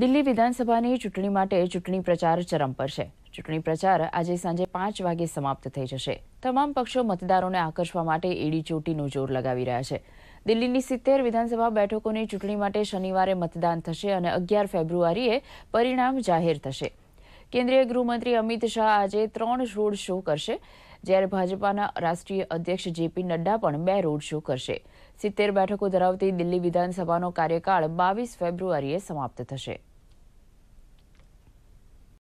દિલ્હી વિધાનસભાની ચૂંટણી માટે ચૂંટણી પ્રચાર ચરમ પર છે ચૂંટણી પ્રચાર આજે સાંજે પાંચ વાગે સમાપ્ત થઈ જશે તમામ પક્ષો મતદારોને આકર્ષવા માટે એડી ચોટીનું જોર લગાવી રહ્યા છે દિલ્હીની સિત્તેર વિધાનસભા બેઠકોની ચૂંટણી માટે શનિવારે મતદાન થશે અને અગિયાર ફેબ્રુઆરીએ પરિણામ જાહેર થશે કેન્દ્રીય ગૃહમંત્રી અમિત શાહ આજે ત્રણ રોડ શો કરશે જ્યારે ભાજપાના રાષ્ટ્રીય અધ્યક્ષ જેપી નડ્ડા પણ બે રોડ શો કરશે સિત્તેર બેઠકો ધરાવતી દિલ્હી વિધાનસભાનો કાર્યકાળ બાવીસ ફેબ્રુઆરીએ સમાપ્ત થશે